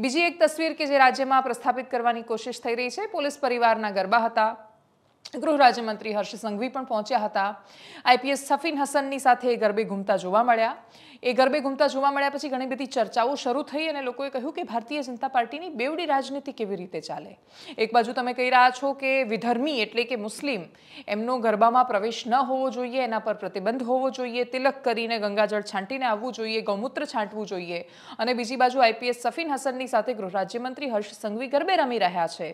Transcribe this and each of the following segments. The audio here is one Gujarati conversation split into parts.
બીજી એક તસવીર કે જે રાજ્યમાં પ્રસ્થાપિત કરવાની કોશિશ થઈ રહી છે પોલીસ પરિવારના ગરબા હતા ગૃહ રાજ્યમંત્રી હર્ષ સંઘવી પણ પહોંચ્યા હતા આઈપીએસ સફીન હસનની સાથે ગરબે ઘૂમતા જોવા મળ્યા એ ગરબે ઘૂમતા જોવા મળ્યા પછી ઘણી બધી ચર્ચાઓ શરૂ થઈ અને લોકોએ કહ્યું કે ભારતીય જનતા પાર્ટીની બેવડી રાજનીતિ કેવી રીતે ચાલે એક બાજુ તમે કહી રહ્યા છો કે વિધર્મી એટલે કે મુસ્લિમ એમનો ગરબામાં પ્રવેશ ન હોવો જોઈએ એના પર પ્રતિબંધ હોવો જોઈએ તિલક કરીને ગંગાજળ છાંટીને આવવું જોઈએ ગૌમૂત્ર છાંટવું જોઈએ અને બીજી બાજુ આઈપીએસ સફીન હસનની સાથે ગૃહ રાજ્યમંત્રી હર્ષ સંઘવી ગરબે રમી રહ્યા છે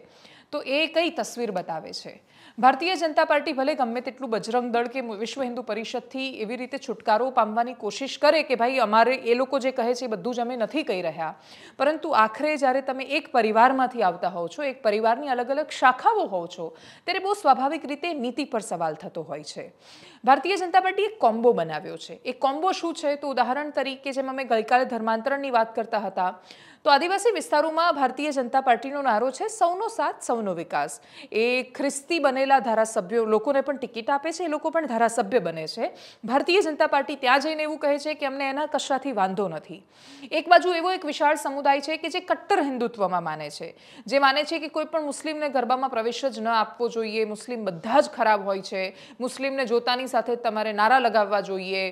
તો એ કઈ તસવીર બતાવે છે ભારતીય જનતા પાર્ટી ભલે ગમે તેટલું બજરંગ દળ કે વિશ્વ હિન્દુ પરિષદથી એવી રીતે છુટકારો પામવાની કોશિશ કરે કે ભાઈ અમારે એ લોકો જે કહે છે એ બધું જ અમે નથી કહી રહ્યા પરંતુ આખરે જ્યારે તમે એક પરિવારમાંથી આવતા હોવ છો એક પરિવારની અલગ અલગ શાખાઓ હોવ છો ત્યારે બહુ સ્વાભાવિક રીતે નીતિ પર સવાલ થતો હોય છે ભારતીય જનતા પાર્ટીએ કોમ્બો બનાવ્યો છે એ કોમ્બો શું છે તો ઉદાહરણ તરીકે જેમ અમે ગઈકાલે ધર્માંતરણની વાત કરતા હતા તો આદિવાસી વિસ્તારોમાં ભારતીય જનતા પાર્ટીનો નારો છે સૌનો સાથ સૌનો વિકાસ એ ખ્રિસ્તી બનેલા ધારાસભ્યો લોકોને પણ ટિકિટ આપે છે એ લોકો પણ ધારાસભ્ય બને છે ભારતીય જનતા પાર્ટી ત્યાં જઈને એવું કહે છે કે અમને એના કશાથી વાંધો નથી એક બાજુ એવો એક વિશાળ સમુદાય છે કે જે કટ્ટર હિન્દુત્વમાં માને છે જે માને છે કે કોઈ પણ મુસ્લિમને ગરબામાં પ્રવેશ જ ન આપવો જોઈએ મુસ્લિમ બધા જ ખરાબ હોય છે મુસ્લિમને જોતાની સાથે તમારે નારા લગાવવા જોઈએ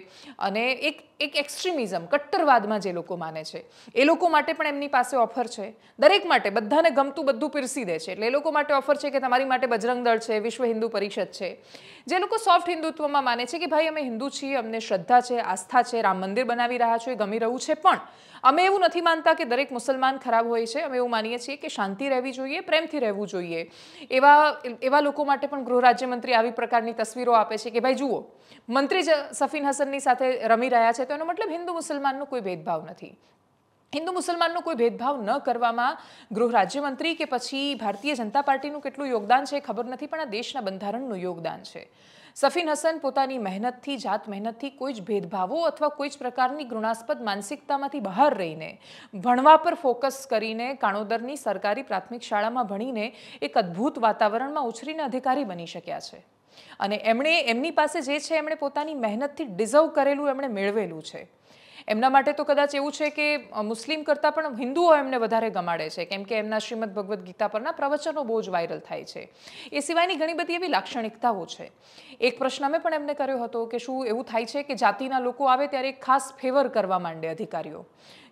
અને એક એક એક્સ્ટ્રીમિઝમ કટ્ટરવાદમાં જે લોકો માને છે એ લોકો માટે પણ એમની પાસે ઓફર છે દરેક માટે બધાને ગમતું બધું પીરસી દે છે એટલે એ લોકો માટે ઓફર છે કે તમારી માટે બજરંગ દળ છે વિશ્વ હિન્દુ પરિષદ છે જે લોકો સોફ્ટ હિન્દુત્વમાં માને છે કે ભાઈ અમે હિન્દુ છીએ અમને શ્રદ્ધા છે આસ્થા છે રામ મંદિર બનાવી રહ્યા છો એ ગમી રહ્યું છે પણ અમે એવું નથી માનતા કે દરેક મુસલમાન ખરાબ હોય છે અમે એવું માનીએ છીએ કે શાંતિ રહેવી જોઈએ પ્રેમથી રહેવું જોઈએ એવા એવા લોકો માટે પણ ગૃહ રાજ્યમંત્રી આવી પ્રકારની તસવીરો આપે છે કે ભાઈ જુઓ જુઓ મંત્રી જ સફીન હસનની સાથે રમી રહ્યા છે તો એનો મતલબ હિન્દુ મુસલમાનનો કોઈ ભેદભાવ નથી હિન્દુ મુસલમાનનો કોઈ ભેદભાવ ન કરવામાં ગૃહ રાજ્યમંત્રી કે પછી ભારતીય જનતા પાર્ટીનું કેટલું યોગદાન છે ખબર નથી પણ આ દેશના બંધારણનું યોગદાન છે સફીન હસન પોતાની મહેનતથી જાત મહેનતથી કોઈ જ ભેદભાવો અથવા કોઈ જ પ્રકારની ઘૃણાસ્પદ માનસિકતામાંથી બહાર રહીને ભણવા પર ફોકસ કરીને કાણોદરની સરકારી પ્રાથમિક શાળામાં ભણીને એક અદ્ભુત વાતાવરણમાં ઉછરીને અધિકારી બની શક્યા છે અને એમણે એમની પાસે જે છે એમણે પોતાની મહેનતથી ડિઝર્વ કરેલું એમણે મેળવેલું છે એમના માટે તો કદાચ એવું છે કે મુસ્લિમ કરતાં પણ હિન્દુઓ એમને વધારે ગમાડે છે કેમ કે એમના શ્રીમદ ભગવદ્ ગીતા પરના પ્રવચનો બહુ જ વાયરલ થાય છે એ સિવાયની ઘણી બધી એવી લાક્ષણિકતાઓ છે એક પ્રશ્ન અમે પણ એમને કર્યો હતો કે શું એવું થાય છે કે જાતિના લોકો આવે ત્યારે ખાસ ફેવર કરવા માંડે અધિકારીઓ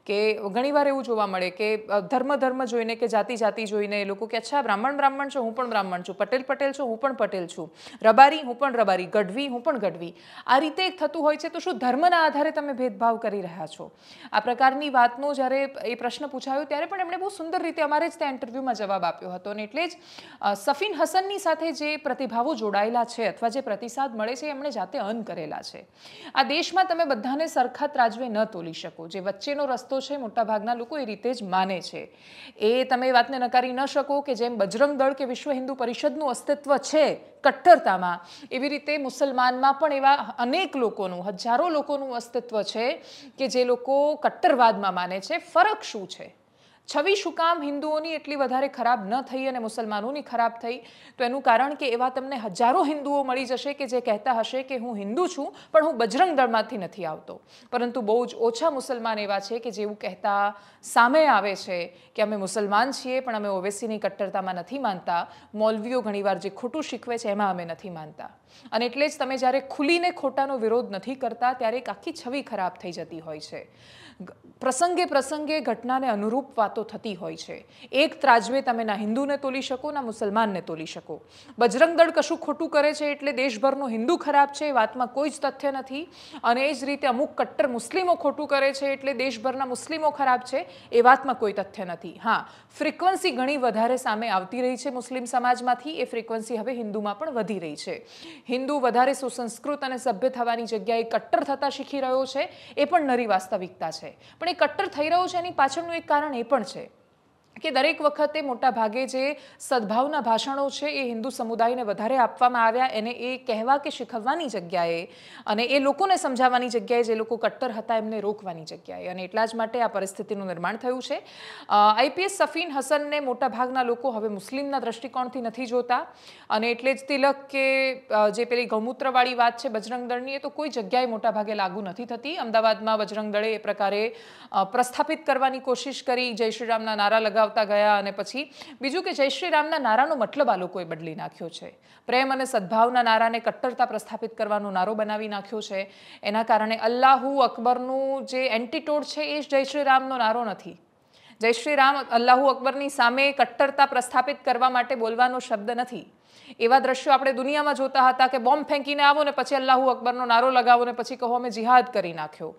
કે ઘણીવાર એવું જોવા મળે કે ધર્મ ધર્મ જોઈને કે જાતિ જાતિ જોઈને એ લોકો કે અચ્છા બ્રાહ્મણ બ્રાહ્મણ છો હું પણ બ્રાહ્મણ છું પટેલ પટેલ છું હું પણ પટેલ છું રબારી હું પણ રબારી ગઢવી હું પણ ગઢવી આ રીતે થતું હોય છે તો શું ધર્મના આધારે તમે ભેદભાવ કરી રહ્યા છો આ પ્રકારની વાતનો જ્યારે એ પ્રશ્ન પૂછાયો ત્યારે પણ એમણે બહુ સુંદર રીતે અમારે જ ત્યાં ઇન્ટરવ્યૂમાં જવાબ આપ્યો હતો અને એટલે જ સફીન હસનની સાથે જે પ્રતિભાવો જોડાયેલા છે અથવા જે પ્રતિસાદ મળે છે એમણે જાતે અન કરેલા છે આ દેશમાં તમે બધાને સરખા ત્રાજવે ન તોલી શકો જે વચ્ચેનો રસ્તો રસ્તો છે મોટાભાગના લોકો એ રીતે જ માને છે એ તમે વાતને નકારી ન શકો કે જેમ બજરંગ દળ કે વિશ્વ હિન્દુ પરિષદનું અસ્તિત્વ છે કટ્ટરતામાં એવી રીતે મુસલમાનમાં પણ એવા અનેક લોકોનું હજારો લોકોનું અસ્તિત્વ છે કે જે લોકો કટ્ટરવાદમાં માને છે ફરક શું છે છવી શું કામ હિન્દુઓની એટલી વધારે ખરાબ ન થઈ અને મુસલમાનોની ખરાબ થઈ તો એનું કારણ કે એવા તમને હજારો હિન્દુઓ મળી જશે કે જે કહેતા હશે કે હું હિન્દુ છું પણ હું બજરંગ દળમાંથી નથી આવતો પરંતુ બહુ જ ઓછા મુસલમાન એવા છે કે જેવું કહેતા સામે આવે છે કે અમે મુસલમાન છીએ પણ અમે ઓવેસીની કટ્ટરતામાં નથી માનતા મૌલવીઓ ઘણીવાર જે ખોટું શીખવે છે એમાં અમે નથી માનતા અને એટલે જ તમે જ્યારે ખુલીને ખોટાનો વિરોધ નથી કરતા ત્યારે એક આખી છવી ખરાબ થઈ જતી હોય છે પ્રસંગે પ્રસંગે ઘટનાને અનુરૂપ વાત વાતો થતી હોય છે એક ત્રાજવે તમે ના હિન્દુને તોલી શકો ના મુસલમાનને તોલી શકો બજરંગ દળ કશું ખોટું કરે છે એટલે દેશભરનો હિન્દુ ખરાબ છે એ વાતમાં કોઈ જ તથ્ય નથી અને એ જ રીતે અમુક કટ્ટર મુસ્લિમો ખોટું કરે છે એટલે દેશભરના મુસ્લિમો ખરાબ છે એ વાતમાં કોઈ તથ્ય નથી હા ફ્રિકવન્સી ઘણી વધારે સામે આવતી રહી છે મુસ્લિમ સમાજમાંથી એ ફ્રિકવન્સી હવે હિન્દુમાં પણ વધી રહી છે હિન્દુ વધારે સુસંસ્કૃત અને સભ્ય થવાની જગ્યાએ કટ્ટર થતા શીખી રહ્યો છે એ પણ નરી વાસ્તવિકતા છે પણ એ કટ્ટર થઈ રહ્યો છે એની પાછળનું એક કારણ એ પણ forte. કે દરેક વખતે મોટા ભાગે જે સદભાવના ભાષણો છે એ હિન્દુ સમુદાયને વધારે આપવામાં આવ્યા એને એ કહેવા કે શીખવવાની જગ્યાએ અને એ લોકોને સમજાવવાની જગ્યાએ જે લોકો કટ્ટર હતા એમને રોકવાની જગ્યાએ અને એટલા જ માટે આ પરિસ્થિતિનું નિર્માણ થયું છે આઈપીએસ સફીન હસનને મોટાભાગના લોકો હવે મુસ્લિમના દ્રષ્ટિકોણથી નથી જોતા અને એટલે જ તિલક કે જે પેલી ગૌમૂત્રવાળી વાત છે બજરંગદળની એ તો કોઈ જગ્યાએ મોટાભાગે લાગુ નથી થતી અમદાવાદમાં બજરંગ એ પ્રકારે પ્રસ્થાપિત કરવાની કોશિશ કરી જય શ્રી રામના નારા લગાવ આવતા ગયા અને પછી બીજું કે જય શ્રી રામના નારાનો મતલબ આ લોકોએ બદલી નાખ્યો છે પ્રેમ અને સદભાવના નારાને કટ્ટરતા પ્રસ્થાપિત કરવાનો નારો બનાવી નાખ્યો છે એના કારણે અલ્લાહુ અકબરનું જે એન્ટીટોડ છે એ જ જય શ્રી રામનો નારો નથી જય શ્રી રામ અલ્લાહુ અકબરની સામે કટ્ટરતા પ્રસ્થાપિત કરવા માટે બોલવાનો શબ્દ નથી એવા દ્રશ્યો આપણે દુનિયામાં જોતા હતા કે બોમ્બ ફેંકીને આવો ને પછી અલ્લાહુ અકબરનો નારો લગાવો ને પછી કહો અમે જિહાદ કરી નાખ્યો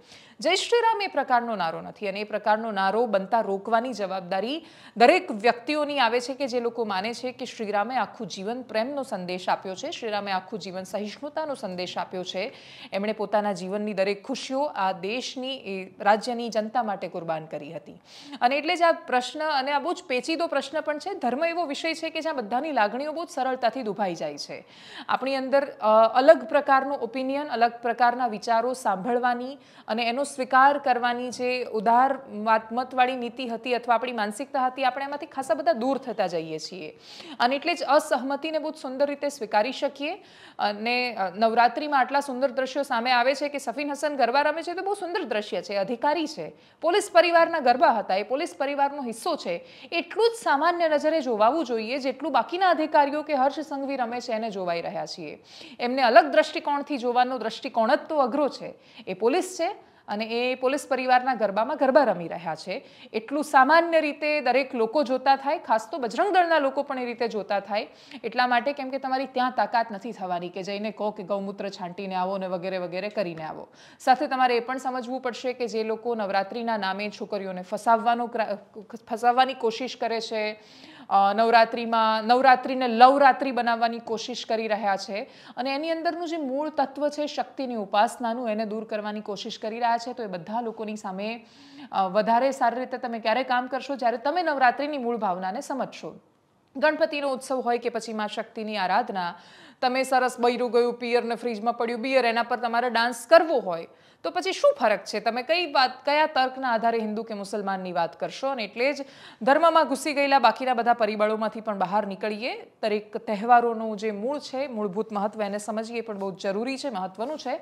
જય શ્રીરામ એ પ્રકારનો નારો નથી અને એ પ્રકારનો નારો બનતા રોકવાની જવાબદારી દરેક વ્યક્તિઓની આવે છે કે જે લોકો માને છે કે શ્રીરામે આખું જીવન પ્રેમનો સંદેશ આપ્યો છે શ્રીરામે આખું જીવન સહિષ્ણુતાનો સંદેશ આપ્યો છે એમણે પોતાના જીવનની દરેક ખુશીઓ આ દેશની એ રાજ્યની જનતા માટે કુરબાન કરી હતી અને એટલે જ આ પ્રશ્ન અને આ બહુ જ પેચીદો પ્રશ્ન પણ છે ધર્મ એવો વિષય છે કે જ્યાં બધાની લાગણીઓ બહુ જ સરળ વાસ્તવિકતાથી દુભાઈ જાય છે આપણી અંદર અલગ પ્રકારનો ઓપિનિયન અલગ પ્રકારના વિચારો સાંભળવાની અને એનો સ્વીકાર કરવાની જે ઉદાર મતવાળી નીતિ હતી અથવા આપણી માનસિકતા હતી આપણે એમાંથી ખાસા બધા દૂર થતા જઈએ છીએ અને એટલે જ અસહમતિને બહુ સુંદર રીતે સ્વીકારી શકીએ અને નવરાત્રિમાં આટલા સુંદર દ્રશ્યો સામે આવે છે કે સફીન હસન ગરબા રમે છે તો બહુ સુંદર દ્રશ્ય છે અધિકારી છે પોલીસ પરિવારના ગરબા હતા એ પોલીસ પરિવારનો હિસ્સો છે એટલું જ સામાન્ય નજરે જોવાવું જોઈએ જેટલું બાકીના અધિકારીઓ કે હર હર્ષ સંઘવી રમે છે એને જોવાઈ રહ્યા છીએ એમને અલગ દ્રષ્ટિકોણથી જોવાનો દ્રષ્ટિકોણ જ તો અઘરો છે એ પોલીસ છે અને એ પોલીસ પરિવારના ગરબામાં ગરબા રમી રહ્યા છે એટલું સામાન્ય રીતે દરેક લોકો જોતા થાય ખાસ તો બજરંગ દળના લોકો પણ એ રીતે જોતા થાય એટલા માટે કેમ કે તમારી ત્યાં તાકાત નથી થવાની કે જઈને કહો કે ગૌમૂત્ર છાંટીને આવો ને વગેરે વગેરે કરીને આવો સાથે તમારે એ પણ સમજવું પડશે કે જે લોકો નવરાત્રિના નામે છોકરીઓને ફસાવવાનો ફસાવવાની કોશિશ કરે છે નવરાત્રિમાં નવરાત્રિને લવરાત્રિ બનાવવાની કોશિશ કરી રહ્યા છે અને એની અંદરનું જે મૂળ તત્વ છે શક્તિની ઉપાસનાનું એને દૂર કરવાની કોશિશ કરી રહ્યા રહ્યા છે તો એ બધા લોકોની સામે વધારે સારી રીતે તમે ક્યારે કામ કરશો જ્યારે તમે નવરાત્રિની મૂળ ભાવનાને સમજશો ગણપતિનો ઉત્સવ હોય કે પછી મા શક્તિની આરાધના તમે સરસ બૈરું ગયું પિયરને ફ્રીજમાં પડ્યું બિયર એના પર તમારે ડાન્સ કરવો હોય તો પછી શું ફરક છે તમે કઈ વાત કયા તર્કના આધારે હિન્દુ કે મુસલમાનની વાત કરશો અને એટલે જ ધર્મમાં ઘૂસી ગયેલા બાકીના બધા પરિબળોમાંથી પણ બહાર નીકળીએ દરેક તહેવારોનું જે મૂળ છે મૂળભૂત મહત્વ એને સમજીએ પણ બહુ જરૂરી છે મહત્વનું છે